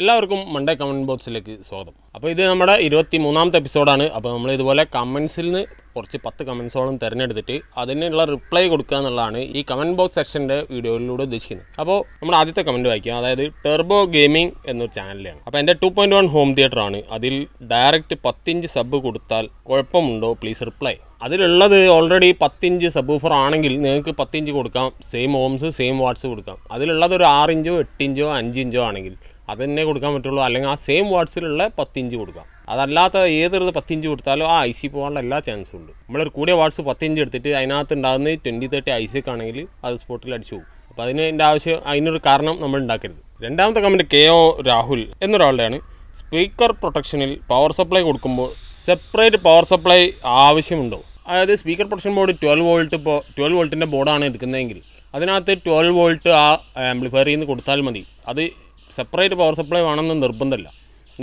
എല്ലാവർക്കും Monday comment ബോക്സിലേക്ക് സ്വാഗതം അപ്പോൾ ഇത് നമ്മുടെ ഇരുപത്തി മൂന്നാമത്തെ എപ്പിസോഡാണ് അപ്പോൾ നമ്മൾ ഇതുപോലെ കമൻസിൽ നിന്ന് കുറച്ച് പത്ത് കമൻസോളം തിരഞ്ഞെടുത്തിട്ട് അതിനുള്ള റിപ്ലൈ കൊടുക്കുക എന്നുള്ളതാണ് ഈ കമൻറ്റ് ബോക്സ് സെക്ഷൻ്റെ വീഡിയോയിലൂടെ ഉദ്ദേശിക്കുന്നത് അപ്പോൾ നമ്മൾ ആദ്യത്തെ കമൻറ്റ് വായിക്കുക അതായത് ടെർബോ ഗെയിമിംഗ് എന്നൊരു ചാനലിലാണ് അപ്പോൾ എൻ്റെ two point one home theatre ആണ് അതിൽ ഡയറക്റ്റ് പത്തിഞ്ച് സബ് കൊടുത്താൽ കുഴപ്പമുണ്ടോ പ്ലീസ് റിപ്ലൈ അതിലുള്ളത് ഓൾറെഡി പത്തിഞ്ച് സബൂഫർ ആണെങ്കിൽ നിങ്ങൾക്ക് പത്തിഞ്ച് കൊടുക്കാം സെയിം ഓംസ് സെയിം വാട്സ് കൊടുക്കാം അതിലുള്ളത് ഒരു ആറിഞ്ചോ എട്ടിഞ്ചോ അഞ്ചിഞ്ചോ ആണെങ്കിൽ അതന്നെ കൊടുക്കാൻ പറ്റുള്ളൂ അല്ലെങ്കിൽ ആ സെയിം വാട്സിലുള്ള പത്തിഞ്ച് കൊടുക്കാം അതല്ലാത്ത ഏതൊരു പത്തിഞ്ച് കൊടുത്താലും ആ ഐ സി പോകാനുള്ള എല്ലാ ചാൻസും ഉണ്ട് നമ്മളൊരു കൂടിയ വാട്സ് പത്തിഞ്ച് എടുത്തിട്ട് അതിനകത്ത് ഉണ്ടാകുന്ന ട്വൻറ്റി തേർട്ടി ഐസിക്ക് ആണെങ്കിൽ അത് സ്പോട്ടിൽ അടിച്ചു പോകും അപ്പോൾ അതിൻ്റെ ആവശ്യം അതിനൊരു കാരണം നമ്മൾ ഉണ്ടാക്കരുത് രണ്ടാമത്തെ കമൻറ്റ് കെ ഒ രാഹുൽ എന്നൊരാളുടെയാണ് സ്പീക്കർ പ്രൊട്ടക്ഷനിൽ പവർ സപ്ലൈ കൊടുക്കുമ്പോൾ സെപ്പറേറ്റ് പവർ സപ്ലൈ ആവശ്യമുണ്ടോ അതായത് speaker protection board twelve volt ഇപ്പോൾ ട്വൽവ് വോൾട്ടിൻ്റെ ബോർഡാണ് എടുക്കുന്നതെങ്കിൽ അതിനകത്ത് ട്വൽവ് വോൾട്ട് ആ ആംപ്ലിഫയറിൽ നിന്ന് കൊടുത്താൽ മതി അത് സെപ്പറേറ്റ് പവർ സപ്ലൈ വേണമെന്ന് നിർബന്ധമില്ല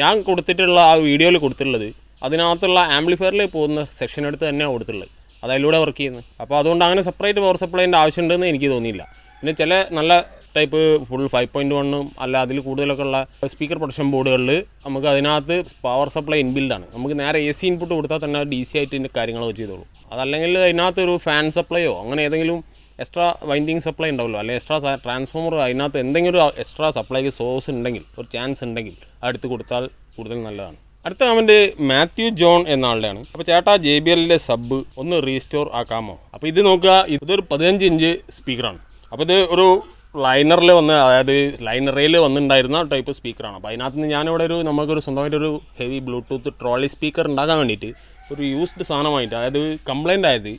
ഞാൻ കൊടുത്തിട്ടുള്ള ആ വീഡിയോയിൽ കൊടുത്തിട്ടുള്ളത് അതിനകത്തുള്ള ആംപ്ലിഫയറിൽ പോകുന്ന സെക്ഷൻ എടുത്ത് തന്നെയാണ് കൊടുത്തിട്ടുള്ളത് അതിലൂടെ വർക്ക് ചെയ്യുന്നത് അപ്പോൾ അതുകൊണ്ട് അങ്ങനെ സെപ്പറേറ്റ് പവർ സപ്ലൈൻ്റെ ഉണ്ടെന്ന് എനിക്ക് തോന്നിയില്ല പിന്നെ ചില നല്ല ടൈപ്പ് ഫുൾ ഫൈവ് പോയിൻ്റ് വണ്ണും അല്ല അതിൽ കൂടുതലൊക്കെ ഉള്ള സ്പീക്കർ പ്രൊഡക്ഷൻ ബോർഡുകളിൽ നമുക്ക് അതിനകത്ത് പവർ സപ്ലൈ ഇൻബിൽഡാണ് നമുക്ക് നേരെ എ സി ഇൻപുട്ട് കൊടുത്താൽ തന്നെ ഡി സി ആയിട്ട് കാര്യങ്ങളൊക്കെ ചെയ്തോളൂ അതല്ലെങ്കിൽ അതിനകത്തൊരു ഫാൻ സപ്ലൈയോ അങ്ങനെ ഏതെങ്കിലും എക്സ്ട്രാ വൈൻഡിങ് സപ്ലൈ ഉണ്ടാവുമല്ലോ അല്ലെങ്കിൽ എക്സ്ട്രാ ട്രാൻസ്ഫോമർ അതിനകത്ത് എന്തെങ്കിലും ഒരു എക്സ്ട്രാ സപ്ലൈക്ക് സോഴ്സ് ഉണ്ടെങ്കിൽ ഒരു ചാൻസ് ഉണ്ടെങ്കിൽ അടുത്ത് കൊടുത്താൽ കൂടുതൽ നല്ലതാണ് അടുത്ത അവൻ്റെ മാത്യു ജോൺ എന്ന ആളുടെയാണ് അപ്പോൾ ചേട്ടാ ജെ ബി എല്ലിൻ്റെ സബ് ഒന്ന് റീസ്റ്റോർ ആക്കാമോ അപ്പോൾ ഇത് നോക്കുക ഇതൊരു പതിനഞ്ച് ഇഞ്ച് സ്പീക്കറാണ് അപ്പോൾ ഇത് ഒരു ലൈനറിൽ വന്ന് അതായത് ലൈനറയിൽ വന്നിട്ടുണ്ടായിരുന്ന ടൈപ്പ് സ്പീക്കറാണ് അപ്പോൾ അതിനകത്ത് നിന്ന് ഞാനിവിടെ ഒരു നമുക്കൊരു സ്വന്തമായിട്ടൊരു ഹെവി ബ്ലൂടൂത്ത് ട്രോളി സ്പീക്കർ ഉണ്ടാക്കാൻ വേണ്ടിയിട്ട് ഒരു യൂസ്ഡ് സാധനം വാങ്ങിയിട്ട് അതായത് കംപ്ലൈൻ്റ് ആയത്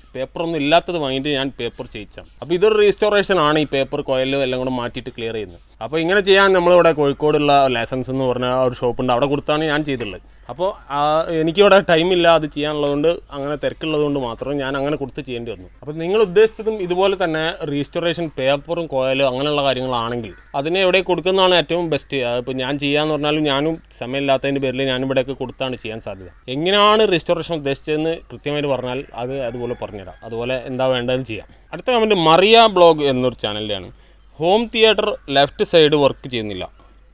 ഒന്നും ഇല്ലാത്തത് വാങ്ങിയിട്ട് ഞാൻ പേപ്പർ ചെയ്യിച്ചാണ് അപ്പോൾ ഇതൊരു റീസ്റ്റോറേഷൻ ആണ് ഈ പേപ്പർ കോയലും എല്ലാം കൂടെ മാറ്റിയിട്ട് ക്ലിയർ ചെയ്യുന്നത് അപ്പോൾ ഇങ്ങനെ ചെയ്യാൻ നമ്മളിവിടെ കോഴിക്കോടുള്ള ലൈസൻസ് എന്ന് പറഞ്ഞ ഒരു ഷോപ്പുണ്ട് അവിടെ കൊടുത്താണ് ഞാൻ ചെയ്തിട്ടുള്ളത് അപ്പോൾ എനിക്കിവിടെ ടൈമില്ല അത് ചെയ്യാനുള്ളതുകൊണ്ട് അങ്ങനെ തിരക്കുള്ളതുകൊണ്ട് മാത്രം ഞാൻ അങ്ങനെ കൊടുത്ത് ചെയ്യേണ്ടി വന്നു അപ്പോൾ നിങ്ങൾ ഉദ്ദേശിച്ചതും ഇതുപോലെ തന്നെ റീസ്റ്റോറേഷൻ പേപ്പറും കോയലും അങ്ങനെയുള്ള കാര്യങ്ങളാണെങ്കിൽ അതിനെ എവിടെ കൊടുക്കുന്നതാണ് ഏറ്റവും ബെസ്റ്റ് അതിപ്പോൾ ഞാൻ ചെയ്യാന്ന് പറഞ്ഞാലും ഞാനും സമയമില്ലാത്തതിൻ്റെ പേരിൽ ഞാനും ഇവിടെയൊക്കെ കൊടുത്താണ് ചെയ്യാൻ സാധ്യത എങ്ങനെയാണ് റീസ്റ്റോറേഷൻ ഉദ്ദേശിച്ചതെന്ന് കൃത്യമായിട്ട് പറഞ്ഞാൽ അത് അതുപോലെ പറഞ്ഞുതരാം അതുപോലെ എന്താ വേണ്ടതെന്ന് ചെയ്യാം അടുത്ത കമൻറ്റ് മറിയ ബ്ലോഗ് എന്നൊരു ചാനലിലാണ് home theatre left side work ചെയ്യുന്നില്ല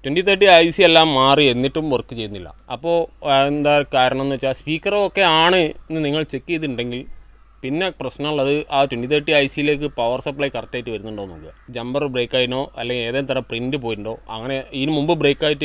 ട്വൻറ്റി തേർട്ടി ഐ സി എല്ലാം മാറി എന്നിട്ടും വർക്ക് ചെയ്യുന്നില്ല അപ്പോൾ എന്താ കാരണം എന്ന് വെച്ചാൽ ഒക്കെ ആണ് എന്ന് നിങ്ങൾ ചെക്ക് ചെയ്തിട്ടുണ്ടെങ്കിൽ പിന്നെ പ്രശ്നമുള്ളത് ആ ട്വൻറ്റി തേർട്ടി ഐ സിയിലേക്ക് പവർ സപ്ലൈ കറക്റ്റായിട്ട് വരുന്നുണ്ടോ നോക്കുക ജമ്പർ ബ്രേക്ക് ആയിനോ അല്ലെങ്കിൽ ഏതെങ്കിലും തരം പ്രിൻറ്റ് പോയിട്ടുണ്ടോ അങ്ങനെ ഇതിന് മുമ്പ് ബേൺ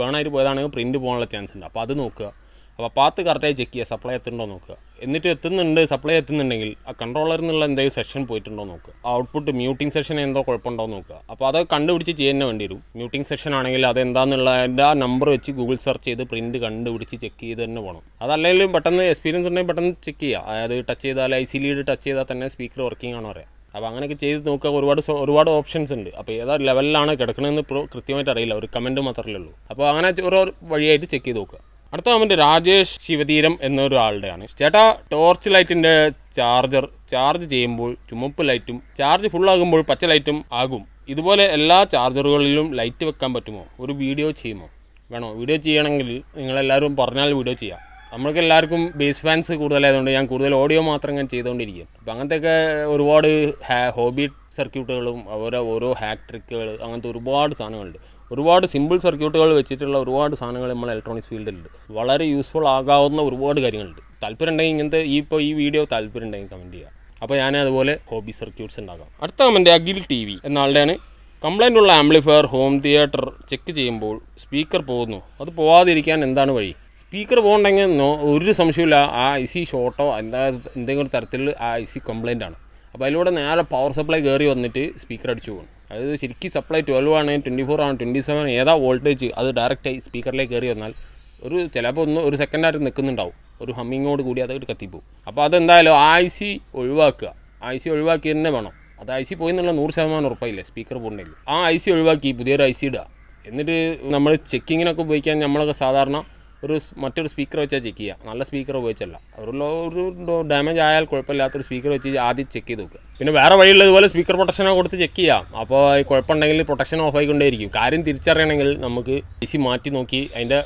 ബേണായിട്ട് പോയതാണെങ്കിൽ പ്രിൻറ്റ് പോകാനുള്ള ചാൻസ് ഉണ്ട് അപ്പോൾ അത് നോക്കുക അപ്പോൾ പാത്ത് കറക്റ്റായി ചെക്ക് ചെയ്യുക സപ്ലൈ എത്തുന്നുണ്ടോ നോക്കുക എന്നിട്ട് എത്തുന്നുണ്ട് സപ്ലൈ എത്തുന്നുണ്ടെങ്കിൽ ആ കൺട്രോളറിൽ നിന്നുള്ള എന്തെങ്കിലും സെക്ഷൻ പോയിട്ടുണ്ടോ നോക്കുക ഔട്ട്പുട്ട് മ്യൂട്ടിംഗ് സെക്ഷൻ എന്തോ കുഴപ്പമുണ്ടോ നോക്കുക അപ്പോൾ അത് കണ്ടുപിടിച്ച് ചെയ്യുന്ന വേണ്ടി വരും മ്യൂട്ടിംഗ് സെക്ഷൻ ആണെങ്കിൽ അത് എന്താണെന്നുള്ള എൻ്റെ ആ നമ്പർ വെച്ച് ഗൂഗിൾ സെർച്ച് ചെയ്ത് പ്രിൻറ്റ് കണ്ടുപിടിച്ച് ചെക്ക് ചെയ്ത് തന്നെ പോകണം അതല്ലെങ്കിലും പെട്ടെന്ന് എക്സ്പീരിയൻസ് ഉണ്ടെങ്കിൽ പെട്ടെന്ന് ചെക്ക് ചെയ്യുക അതായത് ടച്ച് ചെയ്താൽ ഐ സി ലീഡ് ടച്ച് ചെയ്താൽ തന്നെ സ്പീക്കർ വർക്കിംഗ് ആണോ പറയാം അപ്പോൾ അങ്ങനെയൊക്കെ ചെയ്ത് നോക്കുക ഒരുപാട് ഒരുപാട് ഓപ്ഷൻസ് ഉണ്ട് അപ്പോൾ ഏതാ ലെവലിലാണ് കിടക്കണമെന്ന് ഇപ്പോൾ കൃത്യമായിട്ട് അറിയില്ല ഒരു കമൻറ്റ് മാത്രമേ ഉള്ളൂ അപ്പോൾ അങ്ങനെ ഓരോ വഴിയായിട്ട് ചെക്ക് ചെയ്ത് നോക്കുക അടുത്ത അവൻ്റെ രാജേഷ് ശിവതീരം എന്നൊരാളുടെയാണ് ചേട്ടാ ടോർച്ച് ലൈറ്റിൻ്റെ ചാർജർ ചാർജ് ചെയ്യുമ്പോൾ ചുമപ്പ് ലൈറ്റും ചാർജ് ഫുള്ളാകുമ്പോൾ പച്ച ലൈറ്റും ആകും ഇതുപോലെ എല്ലാ ചാർജറുകളിലും ലൈറ്റ് വെക്കാൻ പറ്റുമോ ഒരു വീഡിയോ ചെയ്യുമോ വേണോ വീഡിയോ ചെയ്യണമെങ്കിൽ നിങ്ങളെല്ലാവരും പറഞ്ഞാൽ വീഡിയോ ചെയ്യാം നമ്മൾക്ക് എല്ലാവർക്കും ബേസ് ഫാൻസ് കൂടുതലായതുകൊണ്ട് ഞാൻ കൂടുതൽ ഓഡിയോ മാത്രം ഞാൻ ചെയ്തുകൊണ്ടിരിക്കും അപ്പം അങ്ങനത്തെയൊക്കെ ഒരുപാട് ഹോബി സർക്യൂട്ടുകളും ഓരോ ഓരോ ഹാക്ക് അങ്ങനത്തെ ഒരുപാട് സാധനങ്ങളുണ്ട് ഒരുപാട് സിമ്പിൾ സർക്യൂട്ടുകൾ വെച്ചിട്ടുള്ള ഒരുപാട് സാധനങ്ങൾ നമ്മൾ ഇലക്ട്രോണിക്സ് ഫീൽഡിലുണ്ട് വളരെ യൂസ്ഫുൾ ആകാവുന്ന ഒരുപാട് കാര്യങ്ങളുണ്ട് താല്പര്യം ഉണ്ടെങ്കിൽ ഇങ്ങനത്തെ ഈ ഇപ്പോൾ ഈ വീഡിയോ താല്പര്യം ഉണ്ടെങ്കിൽ കമൻറ്റ് ചെയ്യുക അപ്പോൾ ഞാൻ അതുപോലെ ഹോബി സർക്യൂട്ട്സ് ഉണ്ടാക്കാം അടുത്ത കമൻറ്റ് അഖിൽ ടി വി എന്നാളുടെയാണ് കംപ്ലൈൻ്റ് ഉള്ള ആംപ്ലിഫയർ ഹോം തിയേറ്റർ ചെക്ക് ചെയ്യുമ്പോൾ സ്പീക്കർ പോകുന്നു അത് പോവാതിരിക്കാൻ എന്താണ് വഴി സ്പീക്കർ പോകണ്ടെങ്കിൽ നോ ഒരു സംശയമില്ല ആ ഐ സി ഷോർട്ടോ എന്താ എന്തെങ്കിലും തരത്തിൽ ആ ഐ സി കംപ്ലൈൻ്റ് ആണ് അപ്പോൾ അതിലൂടെ നേരെ പവർ സപ്ലൈ കയറി വന്നിട്ട് സ്പീക്കർ അടിച്ചു പോകണം അതായത് ശരിക്കും സപ്ലൈ ട്വൽവ് ആണ് ട്വൻറ്റി ഫോർ ആണ് ട്വൻറ്റി സെവൻ ഏതാ വോൾട്ടേജ് അത് ഡയറക്റ്റായി സ്പീക്കറിലേക്ക് കയറി വന്നാൽ ഒരു ചിലപ്പോൾ ഒന്ന് ഒരു സെക്കൻഡായിട്ട് നിൽക്കുന്നുണ്ടാവും ഒരു ഹമ്മിങ്ങോട് കൂടി അതൊക്കെ കത്തിപ്പോവും അപ്പോൾ അതെന്തായാലും ഐ സി ഒഴിവാക്കുക ഐ സി ഒഴിവാക്കി തന്നെ വേണം അത് ഐ സി പോയി എന്നുള്ള നൂറ് ശതമാനം ഉറപ്പായില്ലേ സ്പീക്കർ പോകണ്ടില്ല ആ ഐ സി ഒഴിവാക്കി പുതിയൊരു ഐ സി ഇടുക എന്നിട്ട് നമ്മൾ ചെക്കിങ്ങിനൊക്കെ ഉപയോഗിക്കാൻ നമ്മളൊക്കെ സാധാരണ ഒരു മറ്റൊരു സ്പീക്കർ വെച്ചാൽ ചെക്ക് ചെയ്യുക നല്ല സ്പീക്കർ ഉപയോഗിച്ചല്ല ഒരു ഒരു ഡാമേജ് ആയാൽ കുഴപ്പമില്ലാത്തൊരു സ്പീക്കർ വെച്ച് ആദ്യം ചെക്ക് ചെയ്ത് നോക്കുക പിന്നെ വേറെ വഴിയുള്ളതുപോലെ സ്പീക്കർ പ്രൊട്ടക്ഷനോ കൊടുത്ത് ചെക്ക് ചെയ്യാം അപ്പോൾ ഈ കുഴപ്പമുണ്ടെങ്കിൽ പ്രൊട്ടക്ഷൻ ഓഫ് ആയിക്കൊണ്ടേയിരിക്കും കാര്യം തിരിച്ചറിയണമെങ്കിൽ നമുക്ക് ഐ മാറ്റി നോക്കി അതിൻ്റെ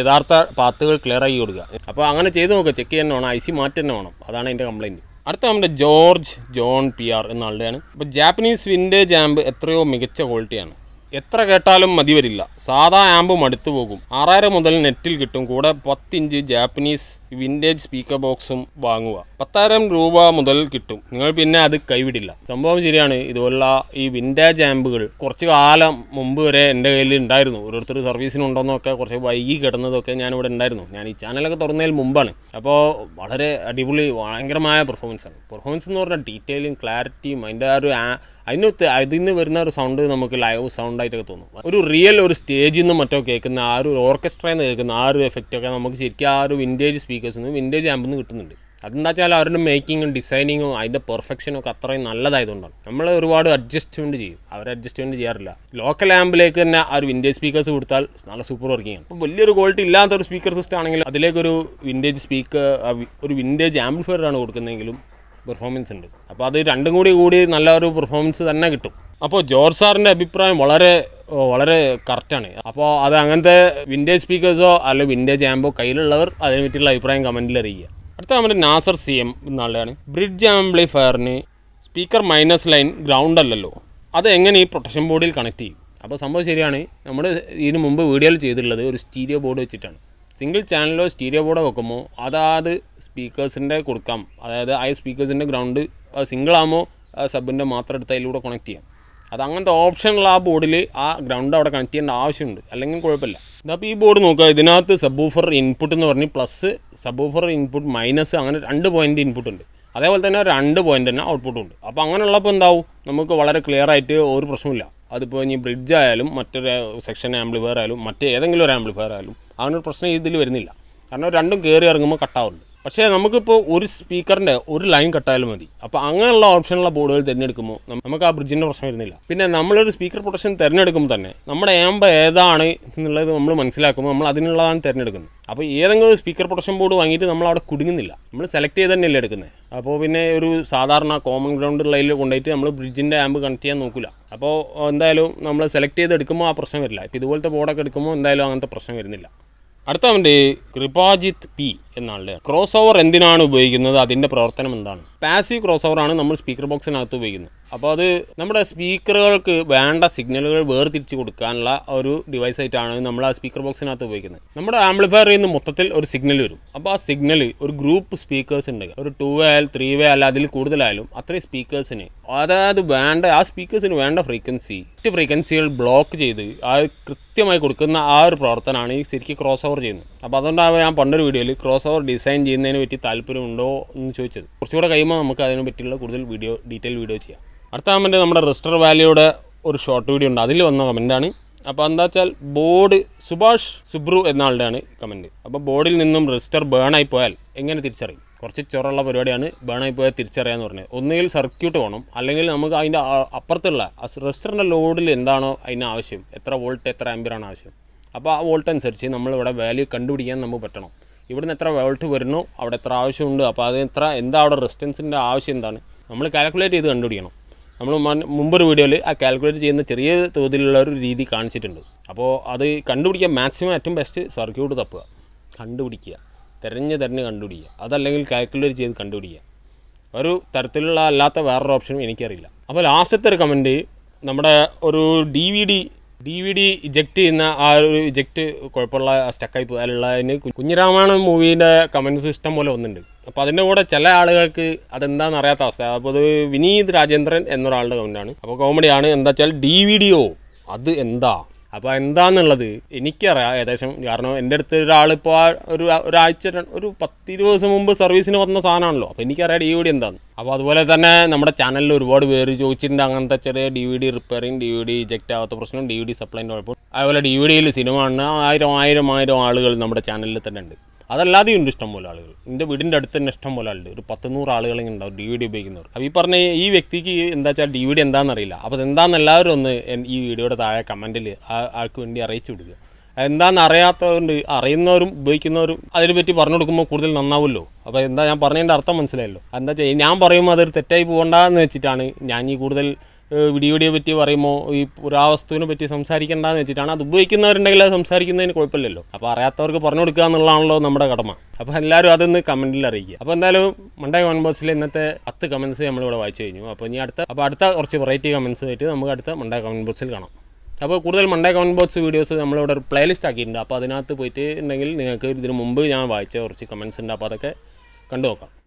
യഥാർത്ഥ പാത്തുകൾ ക്ലിയർ ആക്കി കൊടുക്കുക അപ്പോൾ അങ്ങനെ ചെയ്ത് നോക്കുക ചെക്ക് ചെയ്യാൻ വേണം ഐ സി മാറ്റി തന്നെ വേണം അതാണ് എൻ്റെ കംപ്ലയിൻറ്റ് അടുത്ത നമ്മുടെ ജോർജ് ജോൺ പി ആർ എന്ന ആളുടെയാണ് അപ്പോൾ ജാപ്പനീസ് വിൻഡേജ് ആമ്പ് എത്രയോ മികച്ച ക്വാളിറ്റിയാണ് എത്ര കേട്ടാലും മതി വരില്ല സാധാ ആമ്പും അടുത്തു പോകും ആറായിരം മുതൽ നെറ്റിൽ കിട്ടും കൂടെ പത്തിഞ്ച് ജാപ്പനീസ് വിൻറ്റേജ് സ്പീക്കർ ബോക്സും വാങ്ങുക പത്തായിരം രൂപ മുതൽ കിട്ടും നിങ്ങൾ പിന്നെ അത് കൈവിടില്ല സംഭവം ശരിയാണ് ഇതുപോലുള്ള ഈ വിൻറ്റേജ് ആമ്പുകൾ കുറച്ച് കാലം മുമ്പ് വരെ എൻ്റെ കയ്യിൽ ഉണ്ടായിരുന്നു ഓരോരുത്തർ സർവീസിനുണ്ടെന്നൊക്കെ കുറച്ച് വൈകി കിടന്നതൊക്കെ ഞാനിവിടെ ഉണ്ടായിരുന്നു ഞാൻ ഈ ചാനലൊക്കെ തുറന്നതിൽ മുമ്പാണ് അപ്പോൾ വളരെ അടിപൊളി ഭയങ്കരമായ പെർഫോമൻസാണ് പെർഫോമൻസ് എന്ന് പറഞ്ഞാൽ ഡീറ്റെയിലും ക്ലാരിറ്റിയും അതിൻ്റെ ആ ഒരു അതിന് അതിൽ നിന്ന് വരുന്ന ഒരു സൗണ്ട് നമുക്ക് ലൈവ് സൗണ്ടായിട്ടൊക്കെ തോന്നും ഒരു റിയൽ ഒരു സ്റ്റേജിൽ നിന്നും മറ്റോ കേൾക്കുന്ന ആ ഒരു ഓർക്കസ്ട്രയിൽ നിന്ന് കേൾക്കുന്ന ആ ഒരു എഫക്റ്റൊക്കെ നമുക്ക് ശരിക്കും ആ ഒരു വിൻറ്റേജ് സ്പീക്കർ സ്പീക്കേഴ്സ് നിന്ന് വിൻറ്റേജ് ആമ്പിൽ നിന്ന് കിട്ടുന്നുണ്ട് അതെന്താ വെച്ചാൽ അവരുടെ മേക്കിങ്ങും ഡിസൈനിങ്ങും അതിൻ്റെ പെർഫെക്ഷനും ഒക്കെ അത്രയും നല്ലതായതുകൊണ്ടാണ് നമ്മൾ ഒരുപാട് അഡ്ജസ്റ്റ്മെൻറ്റ് ചെയ്യും അവർ അഡ്ജസ്റ്റ്മെൻറ്റ് ചെയ്യാറില്ല ലോക്കൽ ആമ്പിലേക്ക് തന്നെ ആ ഒരു വിൻറ്റേജ് സ്പീക്കേഴ്സ് കൊടുത്താൽ നല്ല സൂപ്പർ വർക്കിംഗ് ആണ് അപ്പോൾ വലിയൊരു ക്വാളിറ്റി ഇല്ലാത്ത ഒരു സ്പീക്കർ സിസ്റ്റം ആണെങ്കിൽ അതിലേക്കൊരു വിൻറ്റേജ് സ്പീക്കർ ഒരു വിൻറ്റേജ് ആണ് കൊടുക്കുന്നതെങ്കിലും പെർഫോമൻസ് ഉണ്ട് അപ്പോൾ അത് രണ്ടും കൂടി കൂടി നല്ല ഒരു പെർഫോമൻസ് തന്നെ കിട്ടും അപ്പോൾ ജോർജ് സാറിൻ്റെ അഭിപ്രായം വളരെ വളരെ കറക്റ്റാണ് അപ്പോൾ അത് അങ്ങനത്തെ വിൻറ്റേജ് സ്പീക്കേഴ്സോ അല്ലെങ്കിൽ വിൻറ്റേജ് ആമ്പോ കയ്യിലുള്ളവർ അതിനെ പറ്റിയുള്ള അഭിപ്രായം കമൻറ്റിൽ അറിയിക്കുക അടുത്ത നമ്മുടെ നാസർ സി എം എന്നാളാണ് ബ്രിഡ്ജ് ആംബ്ലിഫയറിന് സ്പീക്കർ മൈനസ് ലൈൻ ഗ്രൗണ്ട് അല്ലല്ലോ അത് എങ്ങനെ ഈ പ്രൊട്ടക്ഷൻ ബോർഡിൽ കണക്ട് ചെയ്യും അപ്പോൾ സംഭവം ശരിയാണ് നമ്മൾ ഇതിന് മുമ്പ് വീഡിയോയിൽ ചെയ്തിട്ടുള്ളത് ഒരു സ്റ്റീരിയോ ബോർഡ് വെച്ചിട്ടാണ് സിംഗിൾ ചാനലോ സ്റ്റീരിയോ ബോർഡോ വെക്കുമ്പോൾ അതാത് സ്പീക്കേഴ്സിൻ്റെ കൊടുക്കാം അതായത് ആ സ്പീക്കേഴ്സിൻ്റെ ഗ്രൗണ്ട് സിംഗിൾ ആകുമ്പോൾ സബിൻ്റെ മാത്രം എടുത്ത് അതിലൂടെ കണക്ട് ചെയ്യാം അത് അങ്ങനത്തെ ഓപ്ഷനുള്ള ആ ബോർഡിൽ ആ ഗ്രൗണ്ട് അവിടെ കണക്ട് ചെയ്യേണ്ട ആവശ്യമുണ്ട് അല്ലെങ്കിൽ കുഴപ്പമില്ല അപ്പോൾ ഈ ബോർഡ് നോക്കുക ഇതിനകത്ത് സബ്ബൂഫർ ഇൻപുട്ട് എന്ന് പറഞ്ഞ് പ്ലസ് സബ്ബൂഫർ ഇൻപുട്ട് മൈനസ് അങ്ങനെ രണ്ട് പോയിൻ്റ് ഇൻപുട്ട് ഉണ്ട് അതേപോലെ തന്നെ രണ്ട് പോയിൻ്റ് തന്നെ ഔട്ട്പുട്ടും ഉണ്ട് അപ്പോൾ അങ്ങനെയുള്ളപ്പോൾ എന്താവും നമുക്ക് വളരെ ക്ലിയർ ആയിട്ട് ഒരു പ്രശ്നമില്ല അതിപ്പോൾ ഇനി ബ്രിഡ്ജ് ആയാലും മറ്റൊരു സെക്ഷൻ ആംപ്ലിഫയർ ആയാലും മറ്റേതെങ്കിലും ഒരു ആംപ്ലിഫയർ ആയാലും അങ്ങനെ ഒരു പ്രശ്നം ഇതിൽ വരുന്നില്ല കാരണം രണ്ടും കയറി ഇറങ്ങുമ്പോൾ കട്ടാവുന്നുണ്ട് പക്ഷേ നമുക്കിപ്പോൾ ഒരു സ്പീക്കറിൻ്റെ ഒരു ലൈൻ കട്ടായാലും മതി അപ്പോൾ അങ്ങനെയുള്ള ഓപ്ഷനുള്ള ബോർഡുകൾ തിരഞ്ഞെടുക്കുമ്പോൾ നമുക്ക് ആ ബ്രിഡ്ജിൻ്റെ പ്രശ്നം വരുന്നില്ല പിന്നെ നമ്മളൊരു സ്പീക്കർ പ്രൊട്ടക്ഷൻ തിരഞ്ഞെടുക്കുമ്പോൾ തന്നെ നമ്മുടെ ഏമ്പ ഏതാണ് എന്നുള്ളത് നമ്മൾ മനസ്സിലാക്കുമ്പോൾ നമ്മൾ അതിനുള്ളതാണ് തിരഞ്ഞെടുക്കുന്നത് അപ്പോൾ ഏതെങ്കിലും സ്പീക്കർ പ്രൊട്ടക്ഷൻ ബോർഡ് വാങ്ങിയിട്ട് നമ്മൾ അവിടെ കുടുങ്ങുന്നില്ല നമ്മൾ സെലക്ട് ചെയ്ത് തന്നെയല്ലേ എടുക്കുന്നത് അപ്പോൾ പിന്നെ ഒരു സാധാരണ കോമൺ ഗ്രൗണ്ട് ലൈനിൽ കൊണ്ടുപോയിട്ട് നമ്മൾ ബ്രിഡ്ജിൻ്റെ ആമ്പ് കണക്ട് ചെയ്യാൻ നോക്കില്ല അപ്പോൾ എന്തായാലും നമ്മൾ സെലക്ട് ചെയ്ത് എടുക്കുമ്പോൾ ആ പ്രശ്നം വരില്ല ഇപ്പോൾ ഇതുപോലത്തെ ബോർഡൊക്കെ എടുക്കുമ്പോൾ എന്തായാലും അങ്ങനത്തെ പ്രശ്നം വരുന്നില്ല അടുത്തവൻ്റെ കൃപാജിത്ത് പി എന്നാണല്ലേ ക്രോസ് ഓവർ എന്തിനാണ് ഉപയോഗിക്കുന്നത് അതിൻ്റെ പ്രവർത്തനം എന്താണ് പാസീവ് ക്രോസ് ആണ് നമ്മൾ സ്പീക്കർ ബോക്സിനകത്ത് ഉപയോഗിക്കുന്നത് അപ്പോൾ അത് നമ്മുടെ സ്പീക്കറുകൾക്ക് വേണ്ട സിഗ്നലുകൾ വേർതിരിച്ച് കൊടുക്കാനുള്ള ഒരു ഡിവൈസ് ആയിട്ടാണ് നമ്മൾ ആ സ്പീക്കർ ബോക്സിനകത്ത് ഉപയോഗിക്കുന്നത് നമ്മുടെ ആംപ്ലിഫയറിൽ നിന്ന് മൊത്തത്തിൽ ഒരു സിഗ്നൽ വരും അപ്പോൾ ആ സിഗ്നൽ ഒരു ഗ്രൂപ്പ് സ്പീക്കേഴ്സ് ഉണ്ട് ഒരു ടു വേ ആയാലും ത്രീ വേ അല്ല അതിൽ കൂടുതലായാലും അത്രയും സ്പീക്കേഴ്സിന് അതായത് വേണ്ട ആ സ്പീക്കേഴ്സിന് വേണ്ട ഫ്രീക്വൻസി മറ്റ് ഫ്രീക്വൻസികൾ ബ്ലോക്ക് ചെയ്ത് ആ കൃത്യമായി കൊടുക്കുന്ന ആ ഒരു പ്രവർത്തനമാണ് ശരിക്കും ക്രോസ് ഓവർ ചെയ്യുന്നത് അപ്പോൾ അതുകൊണ്ടാണ് ഞാൻ പണ്ടൊരു വീഡിയോയിൽ ക്രോസ് ഓവർ ഡിസൈൻ ചെയ്യുന്നതിന് പറ്റി താല്പര്യമുണ്ടോ എന്ന് ചോദിച്ചത് കുറച്ചുകൂടെ കഴിയുമ്പോൾ നമുക്ക് അതിനെ പറ്റിയുള്ള കൂടുതൽ വീഡിയോ ഡീറ്റെയിൽ വീഡിയോ ചെയ്യാം അടുത്ത കമൻറ്റ് നമ്മുടെ റിസ്റ്റർ വാലിയുടെ ഒരു ഷോർട്ട് വീഡിയോ ഉണ്ട് അതിൽ വന്ന കമൻറ്റാണ് അപ്പോൾ എന്താ വെച്ചാൽ ബോർഡ് സുഭാഷ് സുബ്രു എന്ന ആളുടെയാണ് കമൻറ്റ് അപ്പോൾ ബോർഡിൽ നിന്നും രജിസ്റ്റർ ബേണായി പോയാൽ എങ്ങനെ തിരിച്ചറിയും കുറച്ച് ചൊറുള്ള പരിപാടിയാണ് ബേണായി പോയാൽ എന്ന് പറഞ്ഞത് ഒന്നുകിൽ സർക്യൂട്ട് വേണം അല്ലെങ്കിൽ നമുക്ക് അതിൻ്റെ അപ്പുറത്തുള്ള റിസ്റ്ററിൻ്റെ ലോഡിൽ എന്താണോ അതിന് ആവശ്യം എത്ര വോൾട്ട് എത്ര ആംബിയറാണ് ആവശ്യം അപ്പോൾ ആ വോൾട്ട് അനുസരിച്ച് നമ്മളിവിടെ വാല്യൂ കണ്ടുപിടിക്കാൻ നമുക്ക് പറ്റണം ഇവിടുന്ന് എത്ര വോൾട്ട് വരുന്നു അവിടെ എത്ര ആവശ്യമുണ്ട് അപ്പോൾ അത് എത്ര എന്താ അവിടെ റെസിസ്റ്റൻസിൻ്റെ ആവശ്യം എന്താണ് നമ്മൾ കാൽക്കുലേറ്റ് ചെയ്ത് കണ്ടുപിടിക്കണം നമ്മൾ മുമ്പൊരു വീഡിയോയിൽ ആ കാൽക്കുലേറ്റ് ചെയ്യുന്ന ചെറിയ തോതിലുള്ള ഒരു രീതി കാണിച്ചിട്ടുണ്ട് അപ്പോൾ അത് കണ്ടുപിടിക്കാൻ മാക്സിമം ഏറ്റവും ബെസ്റ്റ് സർക്യൂട്ട് തപ്പുക കണ്ടുപിടിക്കുക തിരഞ്ഞ് തിരഞ്ഞ് കണ്ടുപിടിക്കുക അതല്ലെങ്കിൽ കാൽക്കുലേറ്റ് ചെയ്ത് കണ്ടുപിടിക്കുക ഒരു തരത്തിലുള്ള അല്ലാത്ത വേറൊരു ഓപ്ഷനും എനിക്കറിയില്ല അപ്പോൾ ലാസ്റ്റത്തെ ഒരു കമൻറ്റ് നമ്മുടെ ഒരു D V D D V D eject ചെയ്യുന്ന ആ ഒരു ഇജക്ട് കുഴപ്പമുള്ള സ്റ്റക്കായി അതിലുള്ളതിന് കുഞ്ഞിരാമായണം മൂവീൻ്റെ കമൻസ് ഇഷ്ടം പോലെ ഒന്നുണ്ട് അപ്പോൾ അതിൻ്റെ കൂടെ ചില ആളുകൾക്ക് അതെന്താണെന്ന് അറിയാത്ത അവസ്ഥ അപ്പോൾ അത് വിനീത് രാജേന്ദ്രൻ എന്നൊരാളുടെ കമൻ്റാണ് അപ്പോൾ കോമഡിയാണ് എന്താ വെച്ചാൽ ഡി വി ഡിയോ അത് എന്താ അപ്പോൾ എന്താണെന്നുള്ളത് എനിക്കറിയാം ഏകദേശം കാരണം എൻ്റെ അടുത്ത് ഒരാളിപ്പോൾ ആ ഒരു ഒരാഴ്ച ഒരു പത്തിരു ദിവസം മുമ്പ് സർവീസിന് വന്ന സാധനമാണല്ലോ അപ്പോൾ എനിക്കറിയാം ഡി വി ഡി എന്താണെന്ന് അപ്പോൾ അതുപോലെ തന്നെ നമ്മുടെ ചാനലിൽ ഒരുപാട് പേര് ചോദിച്ചിട്ടുണ്ട് അങ്ങനത്തെ ചെറിയ D V D repairing D V D eject ആവാത്ത പ്രശ്നം ഡി വി ഡി സപ്ലൈൻ്റെ കുഴപ്പം അതുപോലെ ഡി വി ഡിയിൽ സിനിമ ആണ് ആയിരം ആയിരം ആയിരം ആളുകൾ നമ്മുടെ ചാനലിൽ തന്നെ ഉണ്ട് അതല്ലാതെ ഉണ്ട് ഇഷ്ടംപോലെ ആളുകൾ എൻ്റെ വീടിൻ്റെ അടുത്ത് തന്നെ ഇഷ്ടംപോലെ ആളുണ്ട് ഒരു പത്ത് നൂറ് ആളുകളെങ്കിലും ഉണ്ടാവും ഡി വി ഡി ഉപയോഗിക്കുന്നവർ അപ്പോൾ ഈ പറഞ്ഞ ഈ വ്യക്തിക്ക് എന്താ വെച്ചാൽ ഡി വി ഡി എന്താണെന്നറിയില്ല അപ്പോൾ അതെന്താണെന്ന് എല്ലാവരും ഒന്ന് ഈ വീഡിയോയുടെ താഴെ കമൻറ്റിൽ ആ ആൾക്ക് വേണ്ടി അറിയിച്ചു കൊടുക്കുക എന്താണെന്ന് അറിയാത്തതുകൊണ്ട് അറിയുന്നവരും ഉപയോഗിക്കുന്നവരും അതിനെപ്പറ്റി പറഞ്ഞു കൊടുക്കുമ്പോൾ കൂടുതൽ നന്നാവുമല്ലോ അപ്പോൾ എന്താ ഞാൻ പറഞ്ഞതിൻ്റെ അർത്ഥം മനസ്സിലായല്ലോ എന്താ വെച്ചാൽ ഞാൻ പറയുമ്പോൾ അതൊരു തെറ്റായി പോകണ്ടെന്ന് വെച്ചിട്ടാണ് ഞാൻ ഈ കൂടുതൽ വീഡിയോയെ പറ്റി പറയുമോ ഈ പുരാവസ്തുവിനെ പറ്റി സംസാരിക്കേണ്ടതെന്ന് വെച്ചിട്ടാണ് അത് ഉപയോഗിക്കുന്നവരുണ്ടെങ്കിൽ അത് സംസാരിക്കുന്നതിന് കുഴപ്പമില്ലല്ലോ അപ്പോൾ അറിയാത്തവർക്ക് പറഞ്ഞു കൊടുക്കുക എന്നുള്ളതാണല്ലോ നമ്മുടെ കടമ അപ്പോൾ എല്ലാവരും അതൊന്ന് കമൻറ്റിൽ അറിയിക്കുക അപ്പോൾ എന്തായാലും മണ്ടേ കമൻ ഇന്നത്തെ പത്ത് കമൻസ് നമ്മളിവിടെ വായിച്ചു കഴിഞ്ഞു അപ്പോൾ ഇനി അടുത്ത അപ്പോൾ അടുത്ത കുറച്ച് വെറൈറ്റി കമൻസ് ആയിട്ട് നമുക്ക് അടുത്ത മണ്ടേ കമന്റ് ബോക്സിൽ കാണാം അപ്പോൾ കൂടുതൽ മണ്ടേ കമൻറ്റ് ബോക്സ് വീഡിയോസ് നമ്മളിവിടെ ഒരു പ്ലേലിസ്റ്റ് ആക്കിയിട്ടുണ്ട് അപ്പോൾ അതിനകത്ത് പോയിട്ട് ഉണ്ടെങ്കിൽ നിങ്ങൾക്ക് ഇതിന് മുമ്പ് ഞാൻ വായിച്ച കുറച്ച് കമൻസ് ഉണ്ട് അപ്പോൾ അതൊക്കെ കണ്ടു നോക്കാം